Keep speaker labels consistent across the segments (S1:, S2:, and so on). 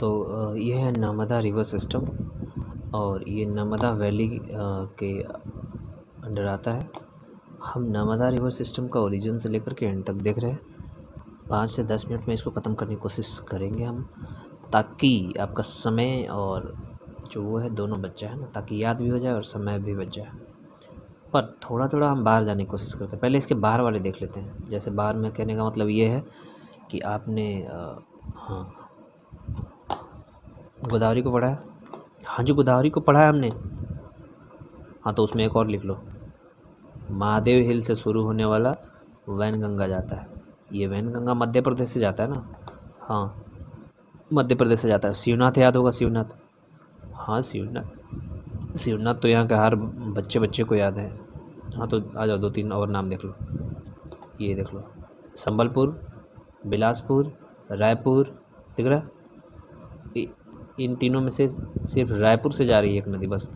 S1: तो यह है नर्मदा रिवर सिस्टम और ये नर्मदा वैली के अंडर आता है हम नर्मदा रिवर सिस्टम का ओरिजिन से लेकर के एंड तक देख रहे हैं पाँच से दस मिनट में इसको ख़त्म करने की कोशिश करेंगे हम ताकि आपका समय और जो वो है दोनों बच जाए ना ताकि याद भी हो जाए और समय भी बच जाए पर थोड़ा थोड़ा हम बाहर जाने की कोशिश करते हैं पहले इसके बाहर वाले देख लेते हैं जैसे बाहर में कहने का मतलब ये है कि आपने आ, हाँ गोदावरी को पढ़ा है हाँ जी गोदावरी को पढ़ा है हमने हाँ तो उसमें एक और लिख लो महादेव हिल से शुरू होने वाला वैन गंगा जाता है ये वैन गंगा मध्य प्रदेश से जाता है ना हाँ मध्य प्रदेश से जाता है शिवनाथ याद होगा शिवनाथ हाँ शिवनाथ शिवनाथ तो यहाँ के हर बच्चे बच्चे को याद है हाँ तो आ जाओ दो तीन और नाम देख लो ये देख लो संबलपुर बिलासपुर रायपुर दिख रहा इन तीनों में से सिर्फ रायपुर से जा रही है एक नदी बस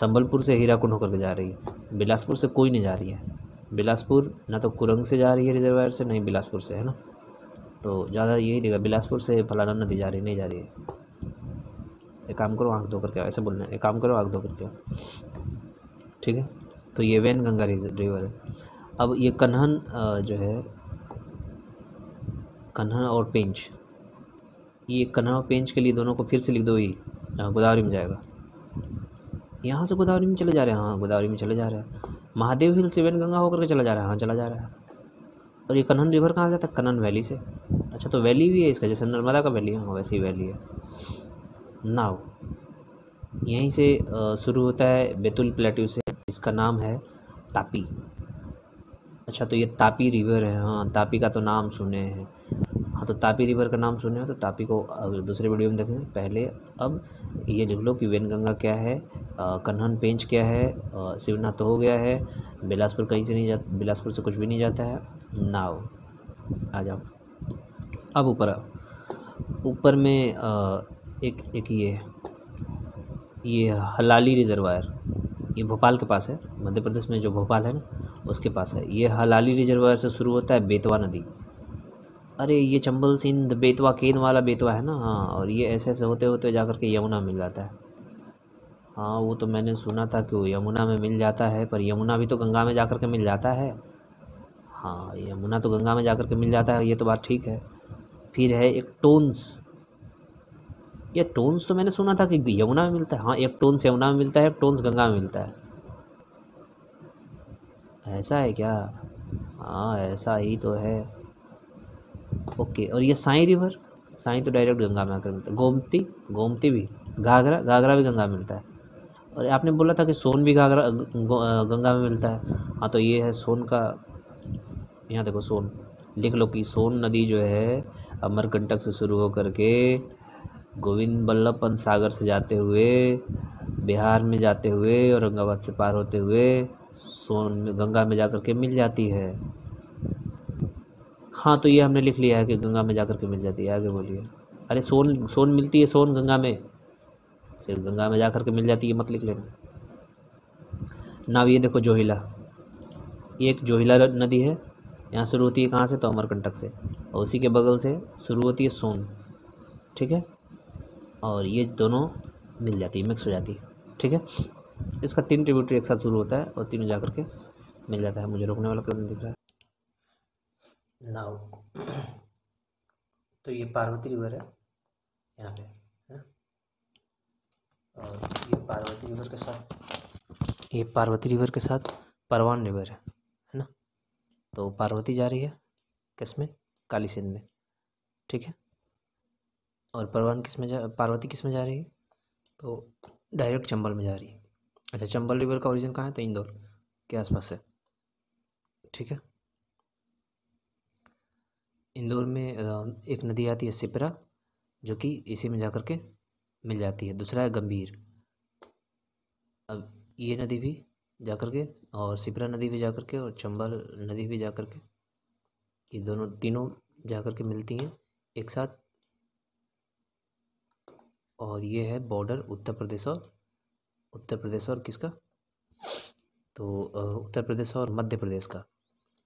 S1: संबलपुर से हीराकुंड होकर के जा रही है बिलासपुर से कोई नहीं जा रही है बिलासपुर ना तो कुरंग से जा रही है रिजर्वायर से नहीं बिलासपुर से है ना तो ज़्यादा यही देगा बिलासपुर से फलाना नदी जा रही नहीं जा रही है एक काम करो आँख धो करके ऐसे बोलना एक काम करो आँख धो करके ठीक है तो ये वैन गंगा रिवर है अब ये कन्हन जो है कन्हन और पिंच ये कन्हा पेंच के लिए दोनों को फिर से लिख दो ही गोदावरी में जाएगा यहाँ से गोदावरी में चले जा रहे हैं हाँ गोदावरी में चले जा रहे हैं महादेव हिल से वेन गंगा होकर के चला जा रहा है हाँ चला जा रहा है और ये कन्हन रिवर कहाँ जाता है कन्हन वैली से अच्छा तो वैली भी है इसका जैसे नर्मदा का वैली है हाँ वैसे ही वैली है नाव यहीं से शुरू होता है बैतुल प्लेट्यू से इसका नाम है तापी अच्छा तो ये तापी रिवर है हाँ तापी का तो नाम सुने हैं हाँ तो तापी रिवर का नाम सुने हो तो तापी को दूसरे वीडियो में देखेंगे पहले अब ये लिख लो कि वैनगंगा क्या है कन्हन पेंच क्या है शिवनाथ तो हो गया है बिलासपुर कहीं से नहीं जा बिलासपुर से कुछ भी नहीं जाता है नाव आ जाओ अब ऊपर ऊपर में आ, एक एक ये ये हलाली रिजर्वायर ये भोपाल के पास है मध्य प्रदेश में जो भोपाल है ना उसके पास है ये हलाली रिजर्वायर से शुरू होता है बेतवा नदी अरे ये चंबल सिंध बेतवा केन वाला बेतवा है ना हाँ और ये ऐसे ऐसे होते होते जा कर के यमुना मिल जाता है हाँ वो तो मैंने सुना था कि वो यमुना में मिल जाता है पर यमुना भी तो गंगा में जा कर के मिल जाता है हाँ यमुना तो गंगा में जा कर के मिल जाता है ये तो बात ठीक है फिर है एक टोन्स ये टोन्स तो मैंने सुना था कि यमुना में मिलता है हाँ एक टोन्स यमुना में मिलता है एक टोन्स गंगा में मिलता है ऐसा है क्या हाँ ऐसा ही तो है ओके और ये साई रिवर साई तो डायरेक्ट गंगा में आकर मिलता है गोमती गोमती भी घाघरा घाघरा भी गंगा में मिलता है और आपने बोला था कि सोन भी घाघरा गंगा में मिलता है हाँ तो ये है सोन का यहाँ देखो सोन लिख लो कि सोन नदी जो है अमरकंटक से शुरू होकर के गोविंद बल्लभ पंत सागर से जाते हुए बिहार में जाते हुए औरंगाबाद से पार होते हुए सोन में गंगा में जा कर के मिल जाती है हाँ तो ये हमने लिख लिया है कि गंगा में जा कर के मिल जाती है आगे बोलिए अरे सोन सोन मिलती है सोन गंगा में सिर्फ गंगा में जा कर के मिल जाती है मत लिख लेना नाव ये देखो जोहिला ये एक जोहिला नदी है यहाँ शुरू होती है कहाँ से तो अमरकंटक से और उसी के बगल से शुरू होती है सोन ठीक है और ये दोनों मिल जाती है मिक्स हो जाती है ठीक है इसका तीन ट्रिब्यूटरी एक साथ शुरू होता है और तीनों जा करके मिल जाता है मुझे रोकने वाला कभी दिख रहा है नाव तो ये पार्वती रिवर है यहाँ पे है और ये पार्वती रिवर के साथ ये पार्वती रिवर के साथ परवान रिवर है है ना तो पार्वती जा रही है किस में काली सिंध में ठीक है और परवान किस में जा पार्वती किस में जा रही है तो डायरेक्ट चंबल में जा रही है अच्छा चंबल रिवर का ओरिजिन कहाँ है तो इंदौर के आसपास है ठीक है इंदौर में एक नदी आती है सिपरा जो कि इसी में जाकर के मिल जाती है दूसरा है गंभीर अब ये नदी भी जाकर के और सिपरा नदी भी जाकर के और चंबल नदी भी जाकर के ये दोनों तीनों जाकर के मिलती हैं एक साथ और ये है बॉर्डर उत्तर प्रदेश और उत्तर प्रदेश और किसका तो उत्तर प्रदेश और मध्य प्रदेश का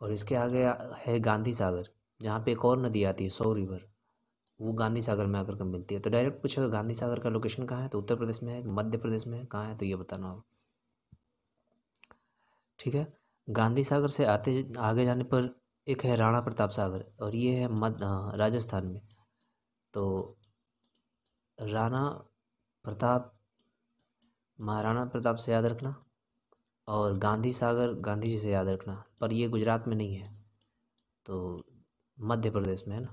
S1: और इसके आगे है गांधी सागर जहाँ पे एक और नदी आती है सौ रिवर वो गांधी सागर में आकर के मिलती है तो डायरेक्ट पूछेगा गांधी सागर का लोकेशन कहाँ है तो उत्तर प्रदेश में है मध्य प्रदेश में है कहाँ है तो ये बताना आप ठीक है गांधी सागर से आते आगे जाने पर एक है राणा प्रताप सागर और ये है मध्य राजस्थान में तो राणा प्रताप महाराणा प्रताप से याद रखना और गांधी सागर गांधी जी से याद रखना पर ये गुजरात में नहीं है तो मध्य प्रदेश में है ना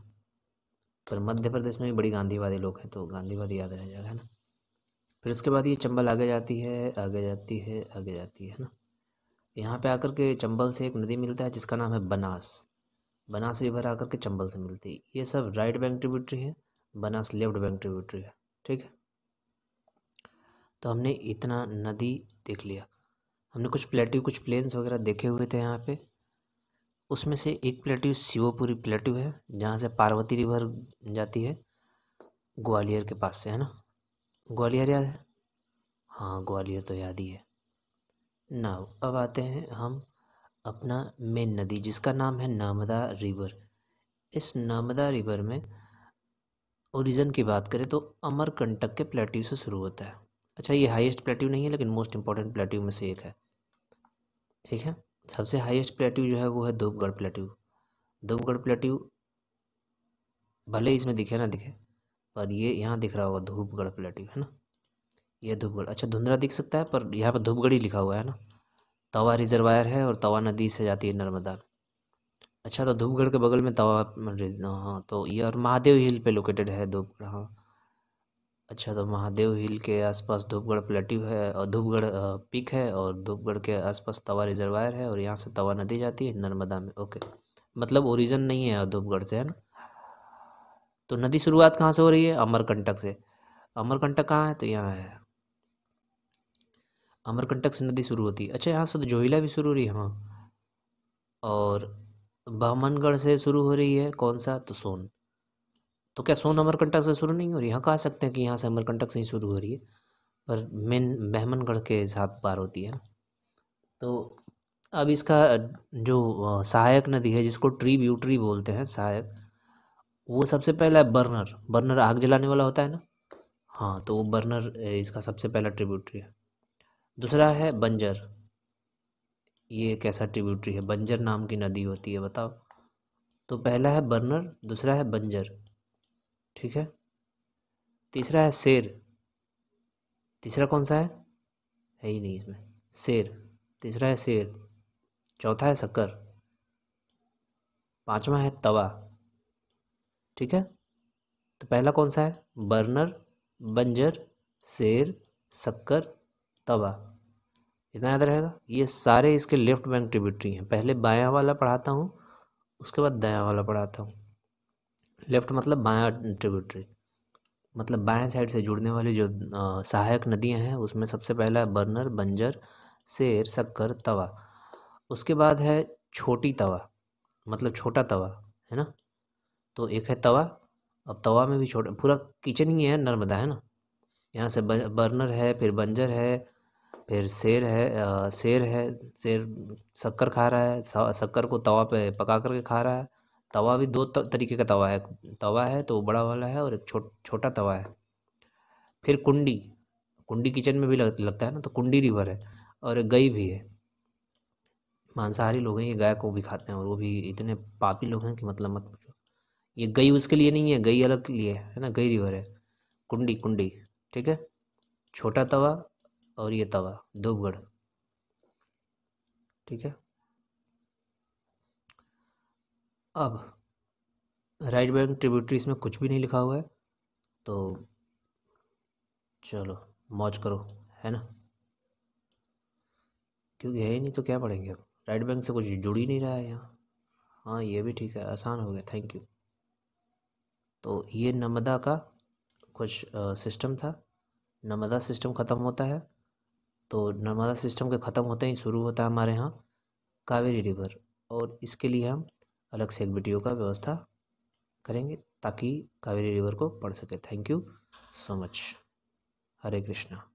S1: पर मध्य प्रदेश में भी बड़ी गांधीवादी लोग हैं तो गांधीवादी याद रह जाएगा है ना फिर उसके बाद ये चंबल आगे जाती है आगे जाती है आगे जाती है ना यहाँ पे आकर के चंबल से एक नदी मिलता है जिसका नाम है बनास बनास रिवर आकर के चंबल से मिलती है ये सब राइट बैंक ट्रिब्यूटरी है बनास लेफ्ट बैंक ट्रिब्यूटरी है ठीक है तो हमने इतना नदी देख लिया हमने कुछ प्लेटी कुछ प्लेन्स वगैरह देखे हुए थे यहाँ पे उसमें से एक प्लेट्यू शिवपुरी प्लेट्यू है जहाँ से पार्वती रिवर जाती है ग्वालियर के पास से है ना ग्वालियर याद है हाँ ग्वालियर तो याद ही है ना अब आते हैं हम अपना मेन नदी जिसका नाम है नर्मदा रिवर इस नर्मदा रिवर में ओरिजन की बात करें तो अमरकंटक के प्लेट्यू से शुरू होता है अच्छा ये हाईएस्ट प्लेट्यू नहीं है लेकिन मोस्ट इंपॉर्टेंट प्लेट्यू में से एक है ठीक है सबसे हाईएस्ट प्लेट्यू जो है वो है धूपगढ़ प्लेट्यू धूपगढ़ प्लेट्यू भले इसमें दिखे ना दिखे पर ये यहाँ दिख रहा होगा धूपगढ़ प्लेट्यू है ना ये धूपगढ़ अच्छा धुंधला दिख सकता है पर यहाँ पर धूपगढ़ ही लिखा हुआ है ना तवा रिजर्वायर है और तवा नदी से जाती है नर्मदा अच्छा तो धूपगढ़ के बगल में तवा हाँ तो ये और महादेव हिल पे लोकेटेड है धूपगढ़ हाँ अच्छा तो महादेव हिल के आसपास धूपगढ़ प्लेट्यू है और धूपगढ़ पीक है और धूपगढ़ के आसपास तवा रिजर्वायर है और यहाँ से तवा नदी जाती है नर्मदा में ओके मतलब ओरिजन नहीं है धूपगढ़ से है ना तो नदी शुरुआत कहाँ से हो रही है अमरकंटक से अमरकंटक कहाँ है तो यहाँ है अमरकंटक से नदी शुरू होती है अच्छा यहाँ से तो जोहिला भी शुरू हो रही है हाँ और बहमनगढ़ से शुरू हो रही है कौन सा तो सोन तो क्या सोन अमरकंटक से शुरू नहीं हो रही यहाँ कह सकते हैं कि यहाँ से अमरकंटक से ही शुरू हो रही है पर मेन बहमनगढ़ के साथ पार होती है तो अब इसका जो सहायक नदी है जिसको ब्यूट्री बोलते हैं सहायक वो सबसे पहला है बर्नर बर्नर आग जलाने वाला होता है ना हाँ तो वो बर्नर इसका सबसे पहला ट्रिब्यूटरी है दूसरा है बंजर ये कैसा ट्रिब्यूटरी है बंजर नाम की नदी होती है बताओ तो पहला है बर्नर दूसरा है बंजर ठीक है तीसरा है शेर तीसरा कौन सा है है ही नहीं इसमें शेर तीसरा है शेर चौथा है शक्कर पांचवा है तवा ठीक है तो पहला कौन सा है बर्नर बंजर शेर शक्कर तवा इतना याद रहेगा ये सारे इसके लेफ्ट बैंक ट्रिब्यूटरी हैं पहले बायां वाला पढ़ाता हूँ उसके बाद दया वाला पढ़ाता हूँ लेफ्ट मतलब बाया ट्रिब्यूटरी मतलब बाएं साइड से जुड़ने वाली जो सहायक नदियां हैं उसमें सबसे पहला बर्नर बंजर शेर शक्कर तवा उसके बाद है छोटी तवा मतलब छोटा तवा है ना तो एक है तवा अब तवा में भी छोटा पूरा किचन ही है नर्मदा है ना यहाँ से बर्नर है फिर बंजर है फिर शेर है शेर है शेर शक्कर खा रहा है शक्कर को तवा पे पका करके खा रहा है तवा भी दो तरीके का तवा है तवा है तो बड़ा वाला है और एक छो, छोटा तवा है फिर कुंडी कुंडी किचन में भी लग, लगता है ना तो कुंडी रिवर है और एक गई भी है मांसाहारी लोग हैं ये गाय को भी खाते हैं और वो भी इतने पापी लोग हैं कि मतलब मत पूछो ये गई उसके लिए नहीं है गई अलग के लिए है ना गई रिवर है कुंडी कुंडी ठीक है छोटा तवा और ये तवा धूपगढ़ ठीक है अब राइट बैंक ट्रिब्यूटरीज में कुछ भी नहीं लिखा हुआ है तो चलो मौज करो है ना क्योंकि है ही नहीं तो क्या पढ़ेंगे अब राइट बैंक से कुछ जुड़ ही नहीं रहा है यहाँ हाँ ये भी ठीक है आसान हो गया थैंक यू तो ये नमदा का कुछ सिस्टम था नमदा सिस्टम ख़त्म होता है तो नर्मदा सिस्टम के ख़त्म होते ही शुरू होता है हमारे यहाँ कावेरी रिवर और इसके लिए हम अलग से एक वीडियो का व्यवस्था करेंगे ताकि कावेरी रिवर को पढ़ सके thank you so much Hare Krishna